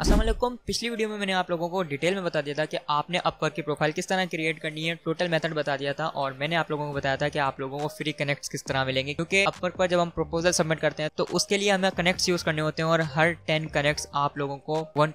असलम पिछली वीडियो में मैंने आप लोगों को डिटेल में बता दिया था कि आपने अपवर की प्रोफाइल किस तरह क्रिएट करनी है टोटल मेथड बता दिया था और मैंने आप लोगों को बताया था कि आप लोगों को फ्री कनेक्ट्स किस तरह मिलेंगे क्योंकि अपवर पर जब हम प्रपोजल सबमिट करते हैं तो उसके लिए हमें कनेक्ट्स यूज़ करने होते हैं और हर टेन कनेक्ट्स आप लोगों को वन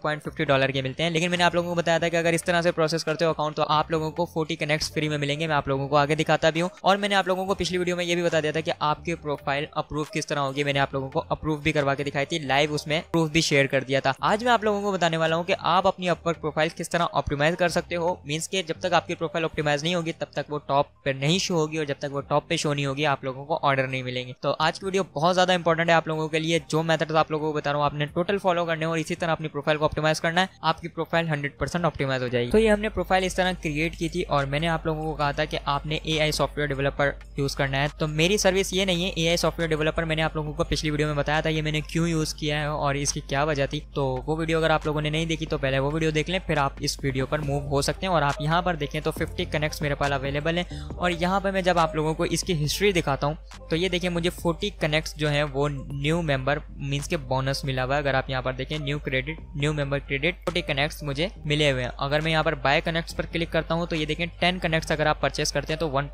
डॉलर के मिलते हैं लेकिन मैंने आप लोगों को बताया था कि अगर इस तरह से प्रोसेस करते हो अकाउंट तो आप लोगों को फोर्टी कनेक्ट्स फ्री में मिलेंगे मैं आप लोगों को आगे दिखाता भी हूँ और मैंने आप लोगों को पिछली वीडियो में यह भी बता दिया था कि आपकी प्रोफाइल अप्रूव किस तरह होगी मैंने आप लोगों को अप्रूव भी करवा के दिखाई थी लाइव उसमें प्रूफ भी शेयर कर दिया था आज मैं आप लोगों को बताने वाला हूँ कि आप अपनी अपवर्क प्रोफाइल किस तरह ऑप्टिमाइज कर सकते हो मीन्स के जब तक आपकी प्रोफाइल ऑप्टिमाइज नहीं होगी तब तक वो टॉप पर नहीं शो होगी और जब तक वो टॉप पे शो नहीं होगी आप लोगों को ऑर्डर नहीं मिलेंगे तो आज की वीडियो बहुत ज्यादा इंपॉर्टेंट है आप लोगों के लिए जो मैथड आप लोगों को बता रहा हूँ आपने टोटल फॉलो करने और इसी तरह अपनी प्रोफाइल को ऑप्टिमाइज करना है आपकी प्रोफाइल हंड्रेड ऑप्टिमाइज हो जाएगी तो ये हमने प्रोफाइल इस तरह क्रिएट की थी और मैंने आप लोगों को कहा था कि आपने ए सॉफ्टवेयर डेवलपर यूज करना है तो मेरी सर्विस ये नहीं है ए सॉफ्टवेयर डेवलपर मैंने आप लोगों को पिछली वीडियो में बताया था ये मैंने क्यों यूज किया है और इसकी क्या वजह थी तो वो वीडियो वीडियो अगर आप लोगों ने नहीं देखी तो पहले वो वीडियो देख लें फिर आप इस वीडियो पर मूव हो सकते हैं और आप यहाँ पर देखें तो फिफ्टी कनेक्ट्स मेरे पास अवेलेबल हैं और यहाँ पर मैं जब आप लोगों को इसकी हिस्ट्री दिखाता हूँ तो ये देखिए मुझे फोर्टी कनेक्ट्स जो है वो न्यू मेंबर मीन्स के बोनस मिला हुआ है अगर आप यहाँ पर देखें new credit new member credit forty connects मुझे मिले हुए हैं अगर मैं यहाँ पर बाय कनेक्ट्स पर क्लिक करता हूँ तो ये देखें टेन कनेक्ट्स अगर आप परचेस करते हैं तो वन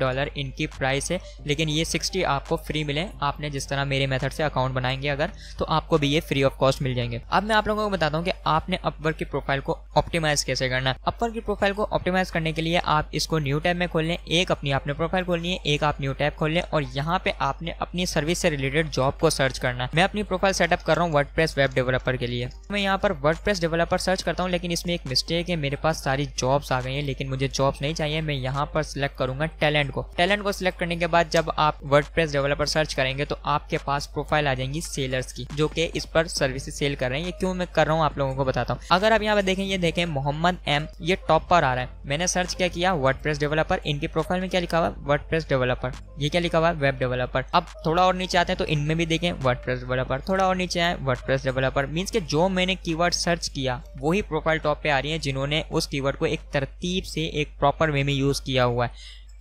डॉलर इनकी प्राइस है लेकिन ये सिक्सटी आपको फ्री मिले आपने जिस तरह मेरे मेथड से अकाउंट बनाएंगे अगर तो आपको भी ये फ्री ऑफ कॉस्ट मिल जाएंगे अब मैं आप लोगों लोगों को बताता हूँ कि आपने अपवर्क की प्रोफाइल को ऑप्टिमाइज कैसे करना है अपवर्क की प्रोफाइल को ऑप्टिमाइज करने के लिए आप इसको न्यू टैब में खोल लें एक अपनी आपने प्रोफाइल खोल ली है एक आप न्यू टैब खोल लें और यहाँ पे आपने अपनी सर्विस से रिलेटेड जॉब को सर्च करना है मैं अपनी प्रोफाइल सेटअप कर रहा हूँ वर्ड वेब डेवलपर के लिए मैं यहाँ पर वर्ड डेवलपर सर्च करता हूँ लेकिन इसमें एक मिस्टेक है मेरे पास सारी जॉब्स आ गई है लेकिन मुझे जॉब नहीं चाहिए मैं यहाँ पर सिलेक्ट करूंगा टैलेंट को टैलेंट को सिलेक्ट करने के बाद जब आप वर्ड डेवलपर सर्च करेंगे तो आपके पास प्रोफाइल आ जाएंगी सेलर्स की जो कि इस पर सर्विस सेल कर रहे हैं ये क्यों मैं कर रहा हूँ आप लोगों को बताता हूँ अगर आप यहाँ पर देखें ये देखें मोहम्मद एम ये टॉप पर आ रहा है मैंने सर्च क्या किया वर्ड डेवलपर इनके प्रोफाइल में क्या लिखा हुआ वर्ड डेवलपर ये क्या लिखा हुआ वेब डेवलपर अब थोड़ा और नीचे आते हैं तो इनमें भी देखें वर्ड डेवलपर थोड़ा और नीचे आए वर्ड डेवलपर मीन्स के जो मैंने की सर्च किया वही प्रोफाइल टॉप पे आ रही है जिन्होंने उस की को एक तरतीब से एक प्रॉपर वे में यूज़ किया हुआ है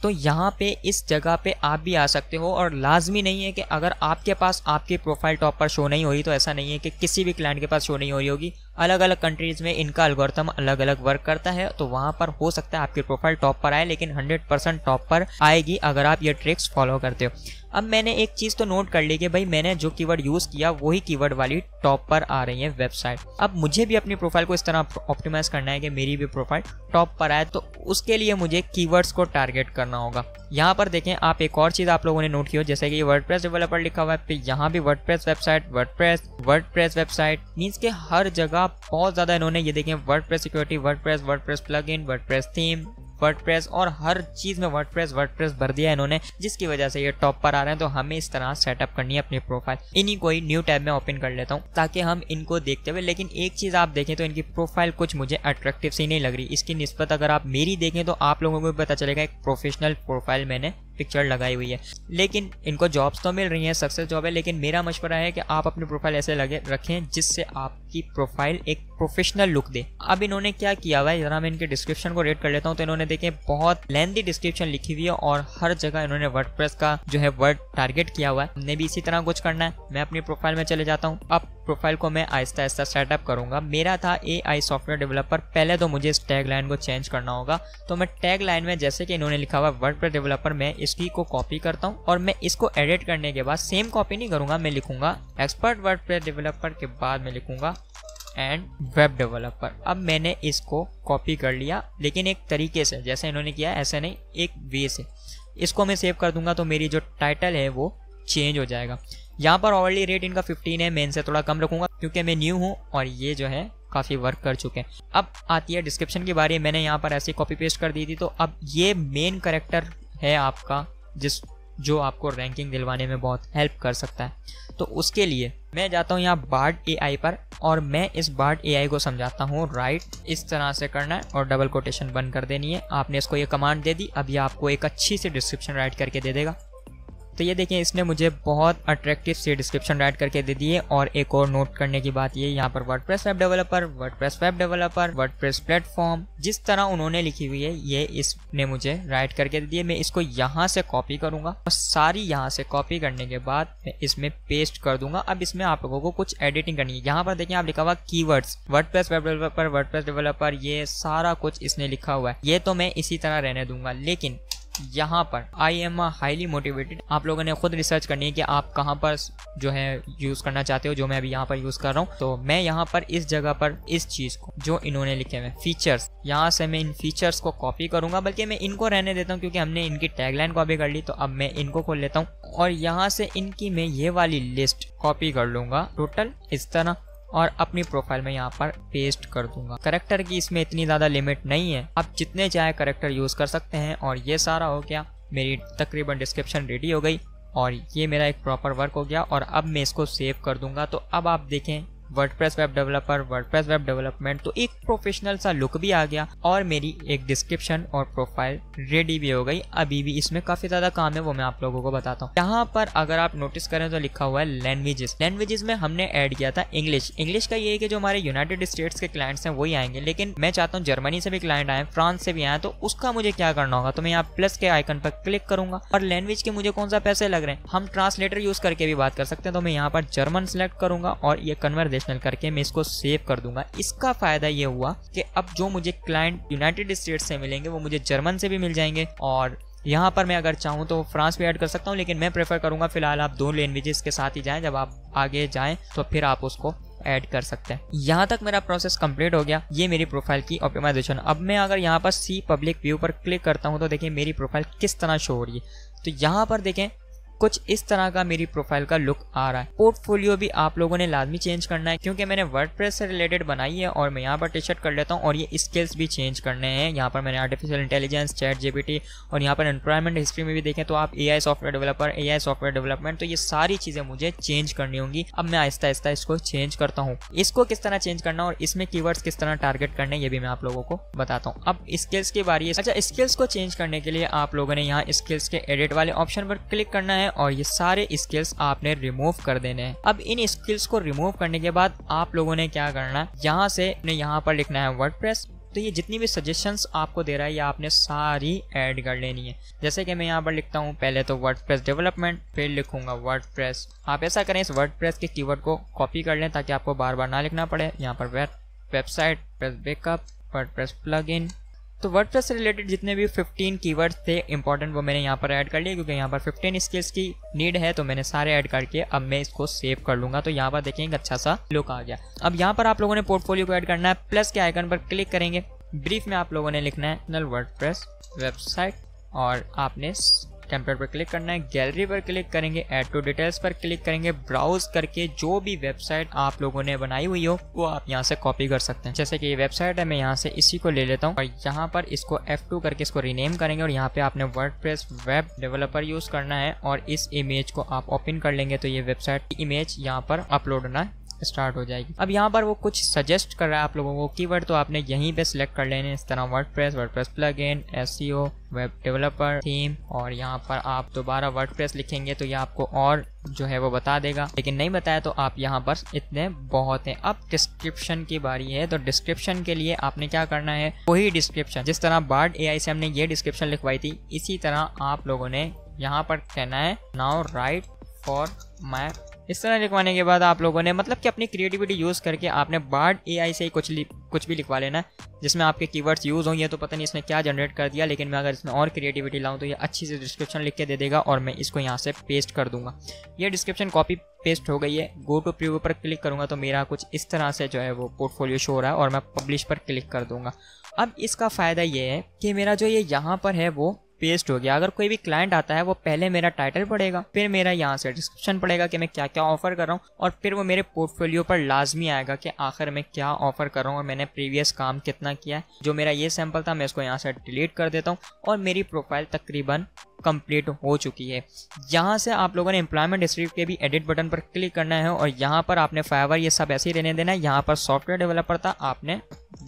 तो यहाँ पे इस जगह पे आप भी आ सकते हो और लाजमी नहीं है कि अगर आपके पास आपकी प्रोफाइल टॉप पर शो नहीं हो रही तो ऐसा नहीं है कि किसी भी क्लाइंट के पास शो नहीं हो रही होगी अलग अलग कंट्रीज़ में इनका अलगोरथम अलग अलग वर्क करता है तो वहां पर हो सकता है आपकी प्रोफाइल टॉप पर आए लेकिन 100% टॉप पर आएगी अगर आप ये ट्रिक्स फॉलो करते हो अब मैंने एक चीज़ तो नोट कर ली कि भाई मैंने जो कीवर्ड यूज़ किया वही कीवर्ड वाली टॉप पर आ रही है वेबसाइट अब मुझे भी अपनी प्रोफाइल को इस तरह ऑप्टिमाइज़ करना है कि मेरी भी प्रोफाइल टॉप पर आए तो उसके लिए मुझे कीवर्ड्स को टारगेट करना होगा यहाँ पर देखें आप एक और चीज़ आप लोगों ने नोट की हो जैसे कि वर्ड डेवलपर लिखा हुआ है तो यहाँ भी word website WordPress website means के हर जगह आप बहुत ज़्यादा इन्होंने ये देखें WordPress security WordPress WordPress plugin WordPress theme WordPress और हर चीज़ में वर्ड प्रेस वर्ड प्रेस भर दिया इन्होंने जिसकी वजह से ये टॉप पर आ रहे हैं तो हमें इस तरह सेटअप करनी है अपनी प्रोफाइल इन्हीं को ही न्यू टैब में ओपन कर लेता हूँ ताकि हम इनको देखते हुए लेकिन एक चीज़ आप देखें तो इनकी प्रोफाइल कुछ मुझे अट्रैक्टिव सी नहीं लग रही इसकी नस्बत अगर आप मेरी देखें तो आप लोगों को पता चलेगा एक प्रोफेशनल प्रोफाइल मैंने पिक्चर लगाई हुई है लेकिन इनको जॉब्स तो मिल रही हैं सक्सेस जॉब है लेकिन मेरा मशवरा है कि आप अपनी प्रोफाइल ऐसे लगे रखें जिससे आप की प्रोफाइल एक प्रोफेशनल लुक दे अब इन्होंने क्या किया हुआ है जरा मैं इनके डिस्क्रिप्शन को रेड कर लेता हूँ तो इन्होंने देखें बहुत लेंदी डिस्क्रिप्शन लिखी हुई है और हर जगह इन्होंने वर्ड का जो है वर्ड टारगेट किया हुआ है हमने भी इसी तरह कुछ करना है मैं अपनी प्रोफाइल में चले जाता हूँ अब प्रोफाइल को मैं आहिस्ता आहिस्ता सेटअप करूंगा मेरा था ए आई सॉफ्टवेयर डेवलपर पहले तो मुझे इस टैग लाइन को चेंज करना होगा तो मैं टैग लाइन में जैसे कि इन्होंने लिखा हुआ वर्ड पर डेवलपर मैं इसकी को कॉपी करता हूँ और मैं इसको एडिट करने के बाद सेम कॉपी नहीं करूंगा मैं लिखूंगा एक्सपर्ट वर्ड डेवलपर के बाद मैं लिखूंगा एंड वेब डेवलपर अब मैंने इसको कॉपी कर लिया लेकिन एक तरीके से जैसे इन्होंने किया ऐसे नहीं एक वे से इसको मैं सेव कर दूंगा तो मेरी जो टाइटल है वो चेंज हो जाएगा यहाँ पर ऑवरली रेट इनका 15 है मैं इनसे थोड़ा कम रखूंगा क्योंकि मैं न्यू हूँ और ये जो है काफ़ी वर्क कर चुके हैं अब आती है डिस्क्रिप्शन के बारे में मैंने यहाँ पर ऐसे कॉपी पेस्ट कर दी थी तो अब ये मेन करेक्टर है आपका जिस जो आपको रैंकिंग दिलवाने में बहुत हेल्प कर सकता है तो उसके लिए मैं जाता हूँ यहाँ बार्ड ए पर और मैं इस बार्ड ए को समझाता हूँ राइट इस तरह से करना है और डबल कोटेशन बंद कर देनी है आपने इसको ये कमांड दे दी अभी आपको एक अच्छी सी डिस्क्रिप्शन राइट करके दे देगा तो ये देखिए इसने मुझे बहुत अट्रैक्टिव सी डिस्क्रिप्शन राइट करके दे दिए और एक और नोट करने की बात ये यहाँ पर WordPress web developer WordPress web developer WordPress platform जिस तरह उन्होंने लिखी हुई है ये इसने मुझे राइट करके दे दिए मैं इसको यहाँ से कॉपी करूंगा और सारी यहाँ से कॉपी करने के बाद मैं इसमें पेस्ट कर दूंगा अब इसमें आप लोगों को कुछ एडिटिंग करनी है यहाँ पर देखिए आप लिखा हुआ की words press web developer press developer ये सारा कुछ इसने लिखा हुआ है ये तो मैं इसी तरह रहने दूंगा लेकिन यहाँ पर I am a highly motivated आप लोगों ने खुद रिसर्च करनी है कि आप कहाँ पर जो है यूज़ करना चाहते हो जो मैं अभी यहाँ पर यूज़ कर रहा हूँ तो मैं यहाँ पर इस जगह पर इस चीज़ को जो इन्होंने लिखे हुए फीचर्स यहाँ से मैं इन फीचर्स को कॉपी करूंगा बल्कि मैं इनको रहने देता हूँ क्योंकि हमने इनकी टैगलाइन कॉपी कर ली तो अब मैं इनको खोल लेता हूँ और यहाँ से इनकी मैं ये वाली लिस्ट कॉपी कर लूंगा टोटल इस तरह और अपनी प्रोफाइल में यहाँ पर पेस्ट कर दूंगा करेक्टर की इसमें इतनी ज़्यादा लिमिट नहीं है आप जितने चाहे करेक्टर यूज़ कर सकते हैं और ये सारा हो गया मेरी तकरीबन डिस्क्रिप्शन रेडी हो गई और ये मेरा एक प्रॉपर वर्क हो गया और अब मैं इसको सेव कर दूंगा तो अब आप देखें WordPress web developer WordPress web development तो एक प्रोफेशनल सा लुक भी आ गया और मेरी एक डिस्क्रिप्शन और प्रोफाइल रेडी भी हो गई अभी भी इसमें काफी ज्यादा काम है वो मैं आप लोगों को बताता हूँ यहाँ पर अगर आप नोटिस करें तो लिखा हुआ है लैंग्वेजेस लैंग्वेजेस में हमने एड किया था इंग्लिश इंग्लिश का ये है कि जो हमारे यूनाइटेड स्टेट्स के क्लाइंट्स हैं वही आएंगे लेकिन मैं चाहता हूँ जर्मनी से भी क्लाइंट आए फ्रांस से भी आए तो उसका मुझे क्या करना होगा तो मैं यहाँ प्लस के आइकन पर क्लिक करूंगा और लैंग्वेज के मुझे कौन सा पैसे लग रहे हैं हम ट्रांसलेटर यूज करके भी बात कर सकते हैं तो मैं यहाँ पर जर्मन सेलेक्ट करूंगा और ये कन्वर्ट कंडीशनल करके मैं इसको सेव कर दूंगा इसका फायदा ये हुआ कि अब जो मुझे क्लाइंट यूनाइटेड स्टेट से मिलेंगे वो मुझे जर्मन से भी मिल जाएंगे और यहाँ पर मैं अगर चाहूँ तो फ्रांस भी ऐड कर सकता हूँ लेकिन मैं प्रेफर करूँगा फिलहाल आप दो लैंग्वेजेस के साथ ही जाएँ जब आप आगे जाएँ तो फिर आप उसको ऐड कर सकते हैं यहाँ तक मेरा प्रोसेस कंप्लीट हो गया ये मेरी प्रोफाइल की ऑप्टिमाइजेशन अब मैं अगर यहाँ पर सी पब्लिक व्यू पर क्लिक करता हूँ तो देखिए मेरी प्रोफाइल किस तरह शो हो रही है तो यहाँ पर देखें कुछ इस तरह का मेरी प्रोफाइल का लुक आ रहा है पोर्टफोलियो भी आप लोगों ने लाजमी चेंज करना है क्योंकि मैंने वर्ड से रिलेटेड बनाई है और मैं यहाँ पर टी शर्ट कर लेता हूँ और ये स्किल्स भी चेंज करने हैं यहाँ पर मैंने आर्टिफिशियल इंटेलिजेंस चैट जीपीटी और यहाँ पर एम्प्लॉयमेंट हिस्ट्री में भी देखें तो आप a software developer a software development तो ये सारी चीज़ें मुझे चेंज करनी होंगी अब मैं आहिस्ता आहिस्ता इसको चेंज करता हूँ इसको किस तरह चेंज करना और इसमें की किस तरह टारगेट करने ये भी मैं आप लोगों को बताता हूँ अब स्किल्स की बारी में अच्छा स्किल्स को चेंज करने के लिए आप लोगों ने यहाँ स्किल्स के एडिट वाले ऑप्शन पर क्लिक करना है हैं और ये सारे स्किल्स आपने रिमूव कर देने हैं अब इन स्किल्स को रिमूव करने के बाद आप लोगों ने क्या करना है यहाँ से यहाँ पर लिखना है वर्ड तो ये जितनी भी सजेशंस आपको दे रहा है ये आपने सारी ऐड कर लेनी है जैसे कि मैं यहाँ पर लिखता हूँ पहले तो वर्ड डेवलपमेंट फिर लिखूंगा वर्ड आप ऐसा करें इस वर्ड के कीवर्ड को कॉपी कर लें ताकि आपको बार बार ना लिखना पड़े यहाँ पर website press backup word plugin तो वर्ड से रिलेटेड जितने भी 15 कीवर्ड्स थे इंपॉर्टेंट वो मैंने यहाँ पर ऐड कर लिए क्योंकि यहाँ पर 15 स्किल्स की नीड है तो मैंने सारे ऐड करके अब मैं इसको सेव कर लूंगा तो यहाँ पर देखेंगे अच्छा सा लुक आ गया अब यहाँ पर आप लोगों ने पोर्टफोलियो को ऐड करना है प्लस के आइकन पर क्लिक करेंगे ब्रीफ में आप लोगों ने लिखना है नल वर्ड वेबसाइट और आपने टेम्पलेट पर क्लिक करना है गैलरी पर क्लिक करेंगे एड टू डिटेल्स पर क्लिक करेंगे ब्राउज करके जो भी वेबसाइट आप लोगों ने बनाई हुई हो वो आप यहाँ से कॉपी कर सकते हैं जैसे कि ये वेबसाइट है मैं यहाँ से इसी को ले लेता हूँ और यहाँ पर इसको F2 करके इसको रीनेम करेंगे और यहाँ पे आपने वर्ड वेब डेवलपर यूज करना है और इस इमेज को आप ओपन कर लेंगे तो ये वेबसाइट की इमेज यहाँ पर अपलोड होना है स्टार्ट हो जाएगी अब यहाँ पर वो कुछ सजेस्ट कर रहा है आप लोगों को कीवर्ड तो आपने यहीं पे सिलेक्ट कर लेने इस तरह WordPress WordPress plugins web developer theme और यहाँ पर आप दोबारा वर्ड प्रेस लिखेंगे तो ये आपको और जो है वो बता देगा लेकिन नहीं बताया तो आप यहाँ पर इतने बहुत हैं अब डिस्क्रिप्शन की बारी है तो डिस्क्रिप्शन के लिए आपने क्या करना है वही डिस्क्रिप्शन जिस तरह बार्ड आई से हमने ये डिस्क्रिप्शन लिखवाई थी इसी तरह आप लोगों ने यहाँ पर कहना है नाउ राइट फॉर माई इस तरह लिखवाने के बाद आप लोगों ने मतलब कि अपनी क्रिएटिविटी यूज़ करके आपने बार्ड ए से ही कुछ कुछ भी लिखवा लेना जिसमें आपके कीवर्ड्स यूज़ होंगे तो पता नहीं इसने क्या जनरेट कर दिया लेकिन मैं अगर इसमें और क्रिएटिविटी लाऊं तो ये अच्छी से डिस्क्रिप्शन लिख के दे देगा और मैं इसको यहाँ से पेस्ट कर दूंगा ये डिस्क्रिप्शन कॉपी पेस्ट हो गई है गो टू प्रीव्यू पर क्लिक करूँगा तो मेरा कुछ इस तरह से जो है वो पोर्टफोलियो शो हो रहा है और मैं पब्लिश पर क्लिक कर दूँगा अब इसका फ़ायदा ये है कि मेरा जो ये यहाँ पर है वो पेस्ट हो गया अगर कोई भी क्लाइंट आता है वो पहले मेरा टाइटल पड़ेगा फिर मेरा यहाँ से डिस्क्रिप्शन पड़ेगा कि मैं क्या क्या ऑफर कर रहा हूँ और फिर वो मेरे पोर्टफोलियो पर लाजमी आएगा कि आखिर मैं क्या ऑफर कर रहा हूँ और मैंने प्रीवियस काम कितना किया है जो मेरा ये सैम्पल था मैं इसको यहाँ से डिलीट कर देता हूँ और मेरी प्रोफाइल तकरीबन कंप्लीट हो चुकी है यहाँ से आप लोगों ने एम्प्लॉयमेंट हिस्ट्री के भी एडिट बटन पर क्लिक करना है और यहाँ पर आपने फाइवर ये सब ऐसे ही रहने देना है यहाँ पर सॉफ्टवेयर डेवलपर था आपने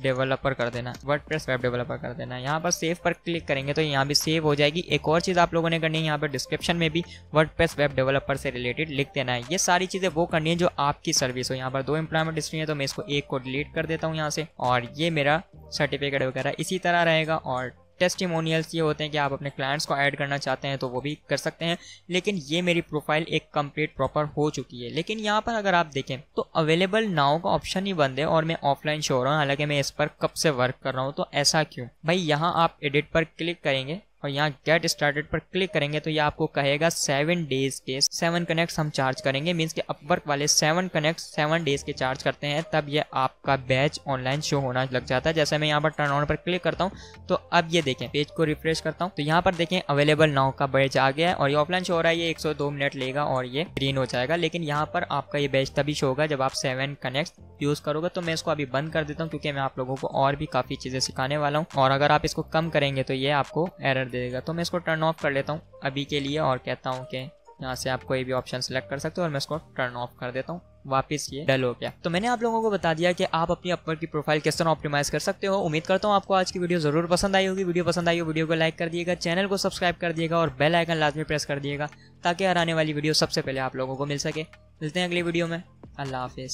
डेवलपर कर देना वर्ड वेब डेवलपर कर देना यहाँ पर सेव पर क्लिक करेंगे तो यहाँ भी सेव सेव हो जाएगी एक और चीज़ आप लोगों ने करनी है यहाँ पर डिस्क्रिप्शन में भी वर्ड वेब डेवलपर से रिलेटेड लिख देना है ये सारी चीज़ें वो करनी है जो आपकी सर्विस हो यहाँ पर दो एम्प्लॉयमेंट डिस्ट्री है तो मैं इसको एक को डिलीट कर देता हूँ यहाँ से और ये मेरा सर्टिफिकेट वगैरह इसी तरह रहेगा और टेस्टिमोनियल्स ये होते हैं कि आप अपने क्लाइंट्स को ऐड करना चाहते हैं तो वो भी कर सकते हैं लेकिन ये मेरी प्रोफाइल एक कंप्लीट प्रॉपर हो चुकी है लेकिन यहाँ पर अगर आप देखें तो अवेलेबल नाउ का ऑप्शन ही बंद है और मैं ऑफलाइन शो रहा हूँ हालांकि मैं इस पर कब से वर्क कर रहा हूँ तो ऐसा क्यों भाई यहाँ आप एडिट पर क्लिक करेंगे और यहाँ गेट स्टार्टेड पर क्लिक करेंगे तो ये आपको कहेगा सेवन डेज के सेवन कनेक्ट हम चार्ज करेंगे मीन्स के अपवर्क वाले सेवन कनेक्ट सेवन डेज के चार्ज करते हैं तब ये आपका बैच ऑनलाइन शो होना लग जाता है जैसे मैं यहाँ पर टर्न ऑन पर क्लिक करता हूँ तो अब ये देखें पेज को रिफ्रेश करता हूँ तो यहाँ पर देखें अवेलेबल नाउ का बैच आ गया है और ये ऑफलाइन शो हो रहा है ये एक मिनट लेगा और ये ग्रीन हो जाएगा लेकिन यहाँ पर आपका ये बैच तभी शो होगा जब आप सेवन कनेक्ट यूज़ करोगे तो मैं इसको अभी बंद कर देता हूँ क्योंकि मैं आप लोगों को और भी काफ़ी चीज़ें सिखाने वाला हूँ और अगर आप इसको कम करेंगे तो ये आपको एरर देगा तो मैं इसको टर्न ऑफ कर लेता हूँ अभी के लिए और कहता हूँ कि यहाँ से आप कोई भी ऑप्शन सेलेक्ट कर सकते हो और मैं इसको टर्न ऑफ कर देता हूँ वापस ये डल हो गया तो मैंने आप लोगों को बता दिया कि आप अपनी अपवर्क की प्रोफाइल किस तरह ऑप्टिमाइज कर सकते हो उम्मीद करता हूँ आपको आज की वीडियो जरूर पसंद आई होगी वीडियो पसंद आई हो वीडियो को लाइक कर दिएगा चैनल को सब्सक्राइब कर दिएगा और बेल आइकन लाजमी प्रेस कर दिएगा ताकि हर आने वाली वीडियो सबसे पहले आप लोगों को मिल सके मिलते हैं अगली वीडियो में अल्लाह हाफिज़